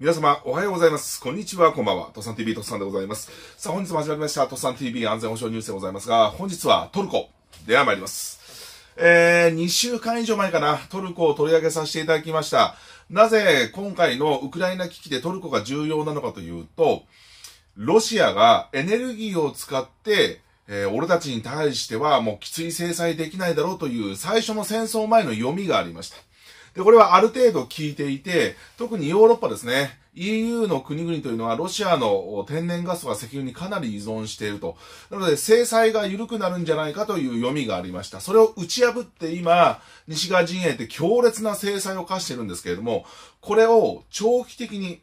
皆様、おはようございます。こんにちは、こんばんは。トッサン TV、トッサンでございます。さあ、本日も始まりました、トッサン TV 安全保障ニュースでございますが、本日はトルコでは参ります。えー、2週間以上前かな、トルコを取り上げさせていただきました。なぜ、今回のウクライナ危機でトルコが重要なのかというと、ロシアがエネルギーを使って、えー、俺たちに対してはもうきつい制裁できないだろうという最初の戦争前の読みがありました。で、これはある程度効いていて、特にヨーロッパですね。EU の国々というのはロシアの天然ガスは石油にかなり依存していると。なので制裁が緩くなるんじゃないかという読みがありました。それを打ち破って今、西側陣営って強烈な制裁を課してるんですけれども、これを長期的に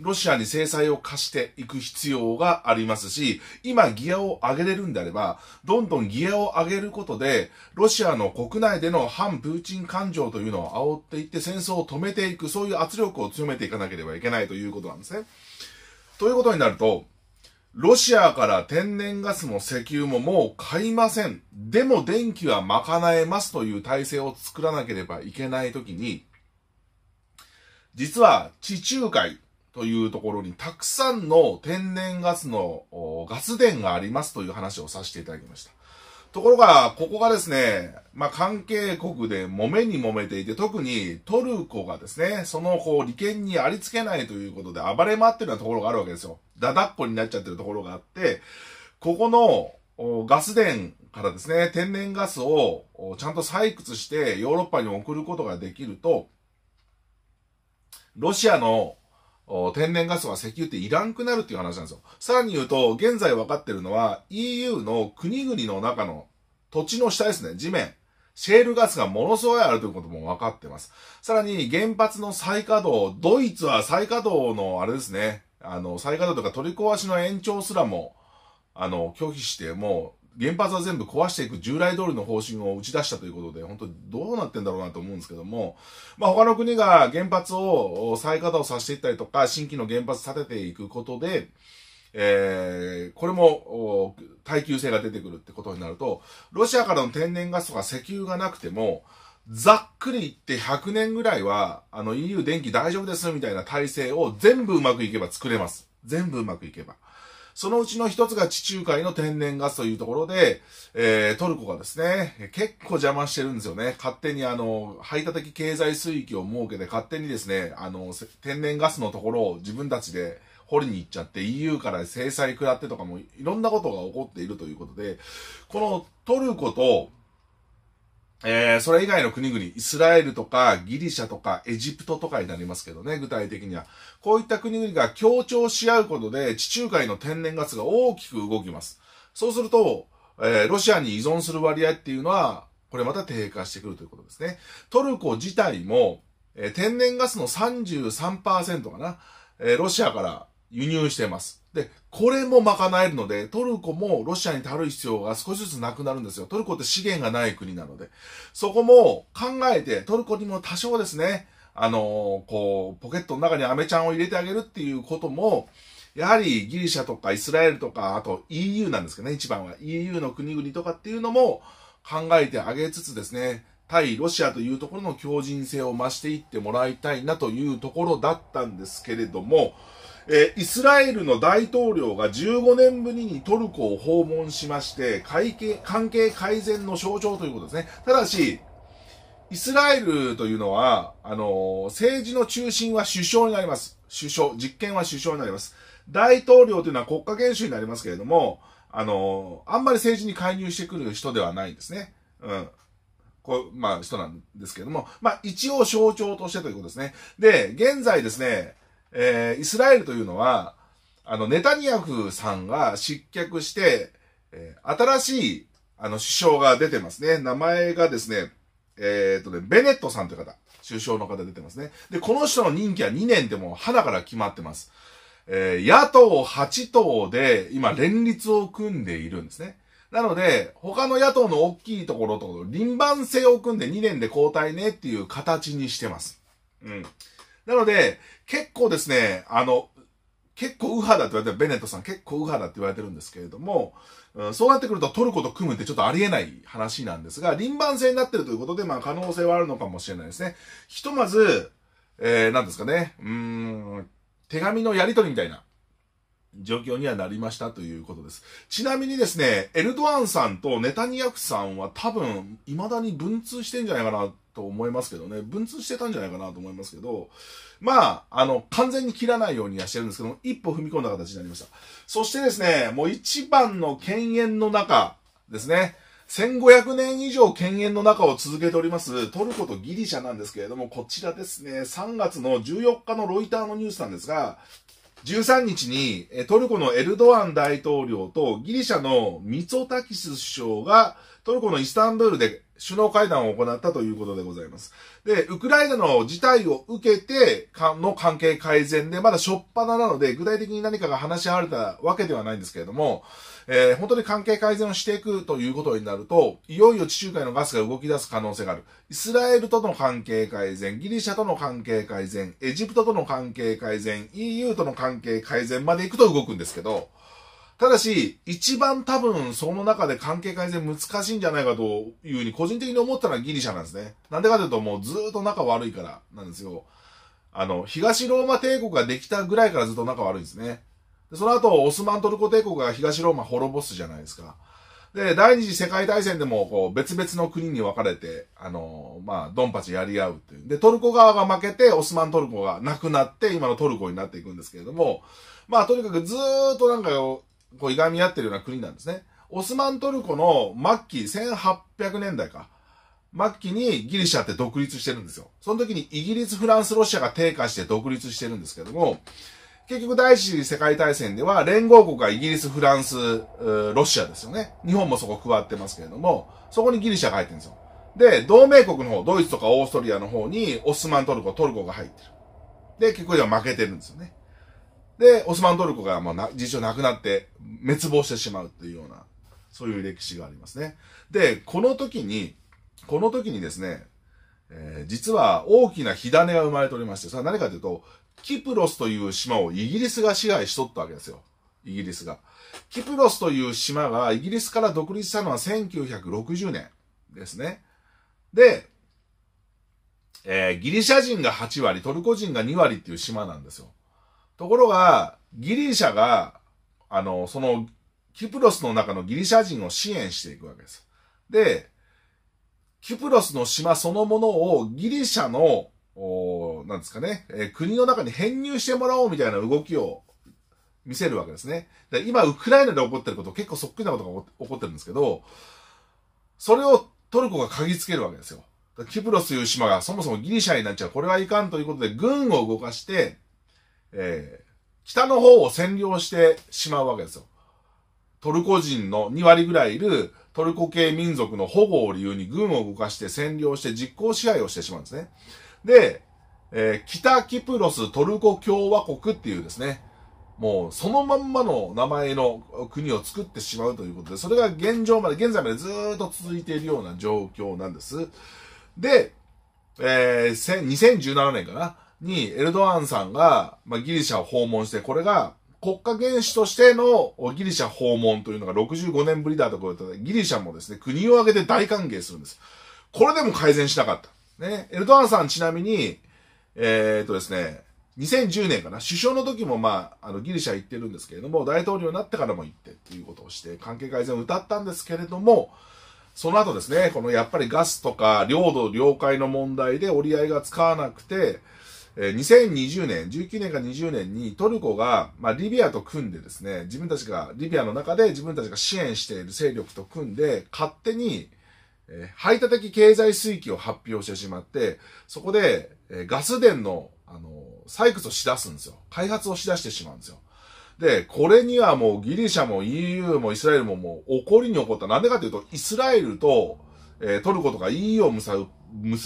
ロシアに制裁を課していく必要がありますし、今ギアを上げれるんであれば、どんどんギアを上げることで、ロシアの国内での反プーチン感情というのを煽っていって戦争を止めていく、そういう圧力を強めていかなければいけないということなんですね。ということになると、ロシアから天然ガスも石油ももう買いません。でも電気は賄えますという体制を作らなければいけないときに、実は地中海、というところにたくさんの天然ガスのガス田がありますという話をさせていただきました。ところが、ここがですね、まあ、関係国で揉めに揉めていて、特にトルコがですね、そのこう利権にありつけないということで暴れ回ってるようなところがあるわけですよ。だだっこになっちゃってるところがあって、ここのガス田からですね、天然ガスをちゃんと採掘してヨーロッパに送ることができると、ロシアの天然ガスは石油っていらんくなるっていう話なんですよ。さらに言うと、現在分かってるのは EU の国々の中の土地の下ですね、地面。シェールガスがものすごいあるということも分かってます。さらに原発の再稼働、ドイツは再稼働のあれですね、あの、再稼働とか取り壊しの延長すらも、あの、拒否して、も原発は全部壊していく従来通りの方針を打ち出したということで、本当にどうなってんだろうなと思うんですけども、まあ、他の国が原発を再稼働させていったりとか、新規の原発建てていくことで、えー、これも耐久性が出てくるってことになると、ロシアからの天然ガスとか石油がなくても、ざっくり言って100年ぐらいは、あの EU 電気大丈夫ですみたいな体制を全部うまくいけば作れます。全部うまくいけば。そのうちの一つが地中海の天然ガスというところで、えー、トルコがですね、結構邪魔してるんですよね。勝手にあの、排他的経済水域を設けて勝手にですね、あの、天然ガスのところを自分たちで掘りに行っちゃって EU から制裁食らってとかもいろんなことが起こっているということで、このトルコとえー、それ以外の国々、イスラエルとかギリシャとかエジプトとかになりますけどね、具体的には。こういった国々が協調し合うことで地中海の天然ガスが大きく動きます。そうすると、えー、ロシアに依存する割合っていうのは、これまた低下してくるということですね。トルコ自体も、えー、天然ガスの33%かな、えロシアから輸入してます。で、これも賄えるので、トルコもロシアに頼る必要が少しずつなくなるんですよ。トルコって資源がない国なので。そこも考えて、トルコにも多少ですね、あのー、こう、ポケットの中にアメちゃんを入れてあげるっていうことも、やはりギリシャとかイスラエルとか、あと EU なんですけどね、一番は。EU の国々とかっていうのも考えてあげつつですね、対ロシアというところの強靭性を増していってもらいたいなというところだったんですけれども、えー、イスラエルの大統領が15年ぶりにトルコを訪問しまして、会計関係改善の象徴ということですね。ただし、イスラエルというのは、あのー、政治の中心は首相になります。首相、実権は首相になります。大統領というのは国家元首になりますけれども、あのー、あんまり政治に介入してくる人ではないんですね。うん。こう、まあ、人なんですけれども、まあ、一応象徴としてということですね。で、現在ですね、えー、イスラエルというのは、あの、ネタニヤフさんが失脚して、えー、新しい、あの、首相が出てますね。名前がですね、えー、っとね、ベネットさんという方、首相の方出てますね。で、この人の任期は2年でも花から決まってます。えー、野党8党で今連立を組んでいるんですね。なので、他の野党の大きいところと、輪番制を組んで2年で交代ねっていう形にしてます。うん。なので、結構ですね、あの、結構右派だって言われてる、ベネットさん結構右派だって言われてるんですけれども、うん、そうなってくるとトルコと組むってちょっとありえない話なんですが、輪番制になってるということで、まあ可能性はあるのかもしれないですね。ひとまず、えー、なんですかね、うん、手紙のやり取りみたいな、状況にはなりましたということです。ちなみにですね、エルドアンさんとネタニヤフさんは多分、未だに文通してんじゃないかなと思いますけどね、文通してたんじゃないかなと思いますけど、まあ、あの、完全に切らないようにはしてるんですけども、一歩踏み込んだ形になりました。そしてですね、もう一番の犬猿の中ですね、1500年以上犬猿の中を続けておりますトルコとギリシャなんですけれども、こちらですね、3月の14日のロイターのニュースなんですが、13日にトルコのエルドアン大統領とギリシャのミツオタキス首相がトルコのイスタンブールで首脳会談を行ったということでございます。で、ウクライナの事態を受けて、か、の関係改善で、まだ初っ端なので、具体的に何かが話し合われたわけではないんですけれども、えー、本当に関係改善をしていくということになると、いよいよ地中海のガスが動き出す可能性がある。イスラエルとの関係改善、ギリシャとの関係改善、エジプトとの関係改善、EU との関係改善まで行くと動くんですけど、ただし、一番多分その中で関係改善難しいんじゃないかというふうに個人的に思ったのはギリシャなんですね。なんでかというともうずっと仲悪いからなんですよ。あの、東ローマ帝国ができたぐらいからずっと仲悪いんですね。でその後、オスマントルコ帝国が東ローマ滅ぼすじゃないですか。で、第二次世界大戦でも、こう、別々の国に分かれて、あのー、まあ、ドンパチやり合うっていう。で、トルコ側が負けて、オスマントルコがなくなって、今のトルコになっていくんですけれども、まあ、とにかくずーっとなんか、こういがみ合ってるような国なんですね。オスマントルコの末期、1800年代か。末期にギリシャって独立してるんですよ。その時にイギリス、フランス、ロシアが低下して独立してるんですけども、結局第一次世界大戦では連合国がイギリス、フランス、ロシアですよね。日本もそこ加わってますけれども、そこにギリシャが入ってるんですよ。で、同盟国の方、ドイツとかオーストリアの方にオスマントルコ、トルコが入ってる。で、結局では負けてるんですよね。で、オスマントルコがもうな、実情なくなって、滅亡してしまうというような、そういう歴史がありますね。で、この時に、この時にですね、えー、実は大きな火種が生まれておりまして、それは何かというと、キプロスという島をイギリスが支配しとったわけですよ。イギリスが。キプロスという島がイギリスから独立したのは1960年ですね。で、えー、ギリシャ人が8割、トルコ人が2割っていう島なんですよ。ところが、ギリシャがあの、その、キプロスの中のギリシャ人を支援していくわけです。で、キプロスの島そのものをギリシャの、おなんですかね、えー、国の中に編入してもらおうみたいな動きを見せるわけですね。で今、ウクライナで起こってること、結構そっくりなことが起こってるんですけど、それをトルコが嗅ぎつけるわけですよ。キプロスという島がそもそもギリシャになっちゃう。これはいかんということで、軍を動かして、えー、北の方を占領してしまうわけですよ。トルコ人の2割ぐらいいるトルコ系民族の保護を理由に軍を動かして占領して実効支配をしてしまうんですね。で、えー、北キプロストルコ共和国っていうですね、もうそのまんまの名前の国を作ってしまうということで、それが現状まで、現在までずっと続いているような状況なんです。で、えー、2017年かな。にエルドアンさんが、まあ、ギリシャを訪問して、これが国家元首としてのギリシャ訪問というのが65年ぶりだところで、ギリシャもですね、国を挙げて大歓迎するんです。これでも改善しなかった。ね、エルドアンさんちなみに、えー、っとですね、2010年かな、首相の時もまあ、あのギリシャ行ってるんですけれども、大統領になってからも行ってっていうことをして、関係改善を謳ったんですけれども、その後ですね、このやっぱりガスとか領土、領海の問題で折り合いがつかなくて、えー、2020年、19年か20年にトルコが、まあ、リビアと組んでですね、自分たちが、リビアの中で自分たちが支援している勢力と組んで、勝手に、えー、排他的経済水域を発表してしまって、そこで、えー、ガス電の、あの採掘をしだすんですよ。開発をしだしてしまうんですよ。で、これにはもうギリシャも EU もイスラエルももう怒りに怒った。なんでかというと、イスラエルと、えー、トルコとか EU を結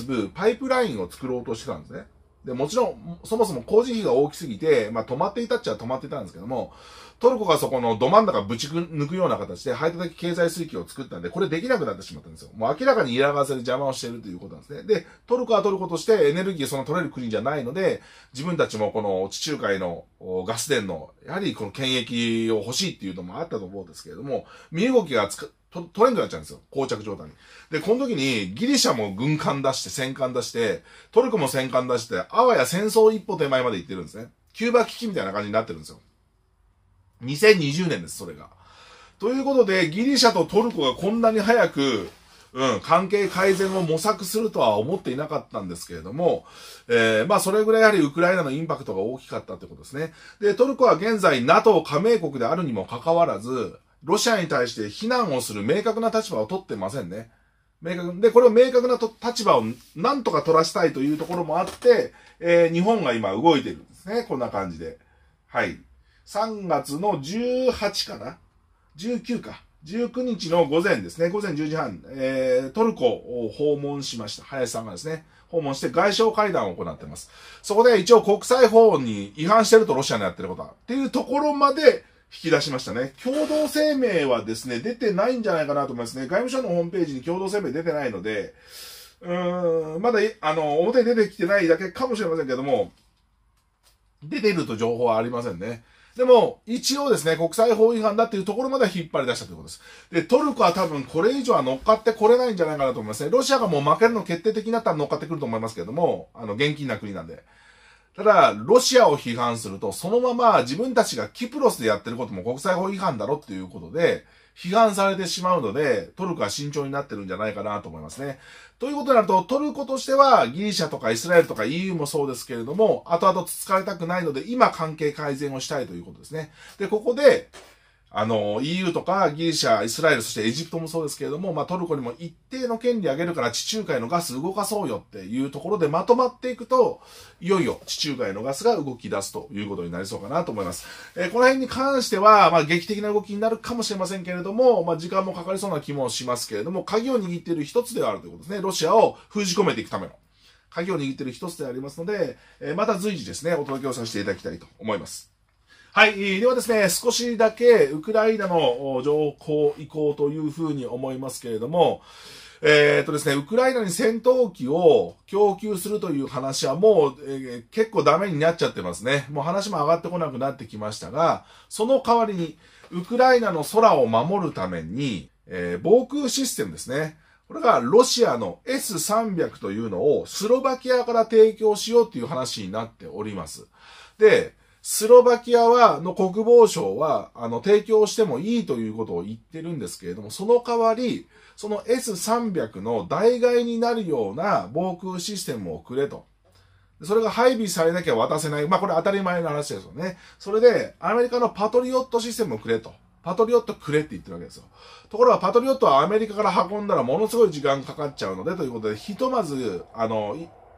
ぶパイプラインを作ろうとしてたんですね。で、もちろん、そもそも工事費が大きすぎて、まあ、止まっていたっちゃ止まってたんですけども、トルコがそこのど真ん中ぶち抜くような形で排他的経済水域を作ったんで、これできなくなってしまったんですよ。もう明らかに嫌がらせで邪魔をしているということなんですね。で、トルコはトルコとしてエネルギーその取れる国じゃないので、自分たちもこの地中海のガス田の、やはりこの権益を欲しいっていうのもあったと思うんですけれども、身動きがつく、と取れんくなっちゃうんですよ。膠着状態に。で、この時にギリシャも軍艦出して、戦艦出して、トルコも戦艦出して、あわや戦争一歩手前まで行ってるんですね。キューバ危機みたいな感じになってるんですよ。2020年です、それが。ということで、ギリシャとトルコがこんなに早く、うん、関係改善を模索するとは思っていなかったんですけれども、えー、まあ、それぐらいやはりウクライナのインパクトが大きかったってことですね。で、トルコは現在 NATO 加盟国であるにもかかわらず、ロシアに対して非難をする明確な立場を取ってませんね。明確。で、これを明確な立場をなんとか取らしたいというところもあって、えー、日本が今動いてるんですね。こんな感じで。はい。3月の18かな ?19 か。19日の午前ですね。午前10時半、えー、トルコを訪問しました。林さんがですね、訪問して外相会談を行ってます。そこで一応国際法に違反してるとロシアのやってることは。っていうところまで、引き出しましたね。共同声明はですね、出てないんじゃないかなと思いますね。外務省のホームページに共同声明出てないので、うーん、まだ、あの、表に出てきてないだけかもしれませんけども、出てると情報はありませんね。でも、一応ですね、国際法違反だっていうところまでは引っ張り出したということです。で、トルコは多分これ以上は乗っかってこれないんじゃないかなと思いますね。ロシアがもう負けるの決定的になったら乗っかってくると思いますけども、あの、現金な国なんで。ただ、ロシアを批判すると、そのまま自分たちがキプロスでやってることも国際法違反だろっていうことで、批判されてしまうので、トルコは慎重になってるんじゃないかなと思いますね。ということになると、トルコとしては、ギリシャとかイスラエルとか EU もそうですけれども、後々つつかれたくないので、今関係改善をしたいということですね。で、ここで、あの、EU とかギリシャ、イスラエル、そしてエジプトもそうですけれども、まあ、トルコにも一定の権利あげるから地中海のガス動かそうよっていうところでまとまっていくと、いよいよ地中海のガスが動き出すということになりそうかなと思います。えー、この辺に関しては、まあ、劇的な動きになるかもしれませんけれども、まあ、時間もかかりそうな気もしますけれども、鍵を握っている一つではあるということですね。ロシアを封じ込めていくための。鍵を握っている一つでありますので、えー、また随時ですね、お届けをさせていただきたいと思います。はい。ではですね、少しだけウクライナの情報移行というふうに思いますけれども、えっ、ー、とですね、ウクライナに戦闘機を供給するという話はもう、えー、結構ダメになっちゃってますね。もう話も上がってこなくなってきましたが、その代わりに、ウクライナの空を守るために、えー、防空システムですね。これがロシアの S300 というのをスロバキアから提供しようという話になっております。で、スロバキアは、の国防省は、あの、提供してもいいということを言ってるんですけれども、その代わり、その S300 の代替になるような防空システムをくれと。それが配備されなきゃ渡せない。まあ、これ当たり前の話ですよね。それで、アメリカのパトリオットシステムをくれと。パトリオットくれって言ってるわけですよ。ところがパトリオットはアメリカから運んだらものすごい時間かかっちゃうのでということで、ひとまず、あの、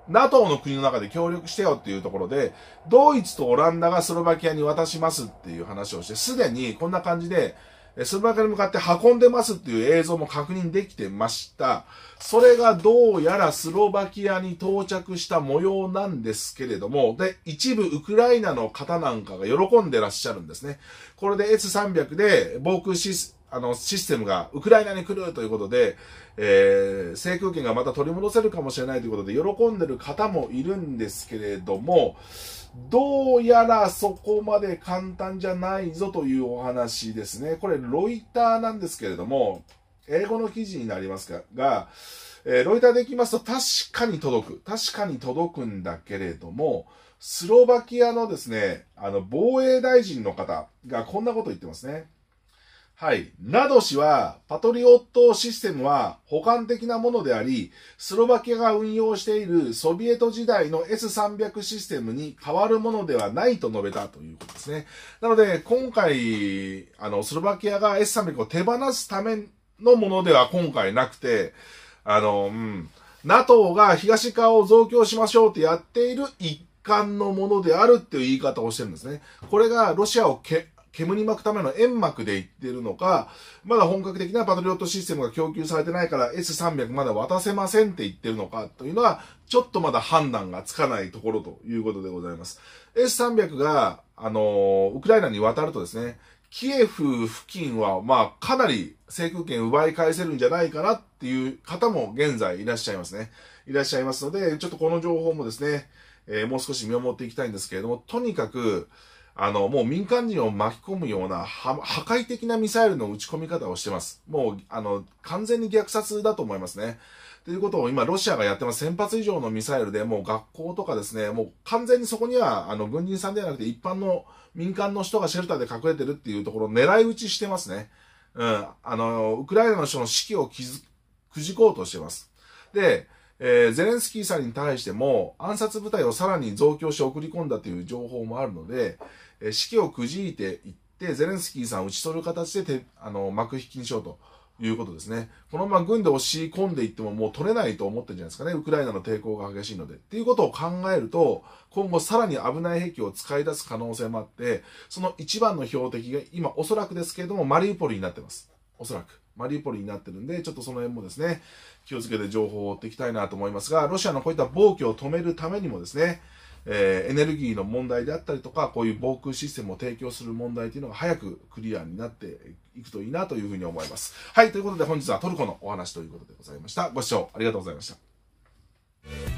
NATO の国の中で協力してよっていうところで、ドイツとオランダがスロバキアに渡しますっていう話をして、すでにこんな感じで、スロバキアに向かって運んでますっていう映像も確認できてました。それがどうやらスロバキアに到着した模様なんですけれども、で、一部ウクライナの方なんかが喜んでらっしゃるんですね。これで S300 で防空シスあの、システムがウクライナに来るということで、えー、制空権がまた取り戻せるかもしれないということで、喜んでる方もいるんですけれども、どうやらそこまで簡単じゃないぞというお話ですね。これ、ロイターなんですけれども、英語の記事になりますが、がえー、ロイターでいきますと確かに届く。確かに届くんだけれども、スロバキアのですね、あの、防衛大臣の方がこんなこと言ってますね。はい。なド氏は、パトリオットシステムは補完的なものであり、スロバキアが運用しているソビエト時代の S300 システムに変わるものではないと述べたということですね。なので、今回、あの、スロバキアが S300 を手放すためのものでは今回なくて、あの、うん、NATO が東側を増強しましょうってやっている一環のものであるっていう言い方をしてるんですね。これがロシアをけ煙に巻くための煙幕で行ってるのか、まだ本格的なパトリオットシステムが供給されてないから S300 まだ渡せませんって言ってるのかというのは、ちょっとまだ判断がつかないところということでございます。S300 が、あのウクライナに渡るとですね、キエフ付近は、まあ、かなり制空権奪い返せるんじゃないかなっていう方も現在いらっしゃいますね。いらっしゃいますので、ちょっとこの情報もですね、えー、もう少し見守っていきたいんですけれども、とにかく、あの、もう民間人を巻き込むような破壊的なミサイルの打ち込み方をしてます。もう、あの、完全に虐殺だと思いますね。ということを今、ロシアがやってます。1000発以上のミサイルで、もう学校とかですね、もう完全にそこには、あの、軍人さんではなくて一般の民間の人がシェルターで隠れてるっていうところを狙い撃ちしてますね。うん。あの、ウクライナの人の士気をくじこうとしてます。で、えー、ゼレンスキーさんに対しても暗殺部隊をさらに増強して送り込んだという情報もあるので、えー、指揮をくじいていってゼレンスキーさんを打ち取る形でてあの幕引きにしようと。いうことですね。このまま軍で押し込んでいってももう取れないと思ってるんじゃないですかね。ウクライナの抵抗が激しいので。っていうことを考えると、今後さらに危ない兵器を使い出す可能性もあって、その一番の標的が今おそらくですけれどもマリウポリになってます。おそらく。マリウポリになってるんで、ちょっとその辺もですね、気をつけて情報を追っていきたいなと思いますが、ロシアのこういった暴挙を止めるためにもですね、えー、エネルギーの問題であったりとか、こういう防空システムを提供する問題というのが早くクリアになっていくといいなというふうに思います。はい、ということで本日はトルコのお話ということでございました。ご視聴ありがとうございました。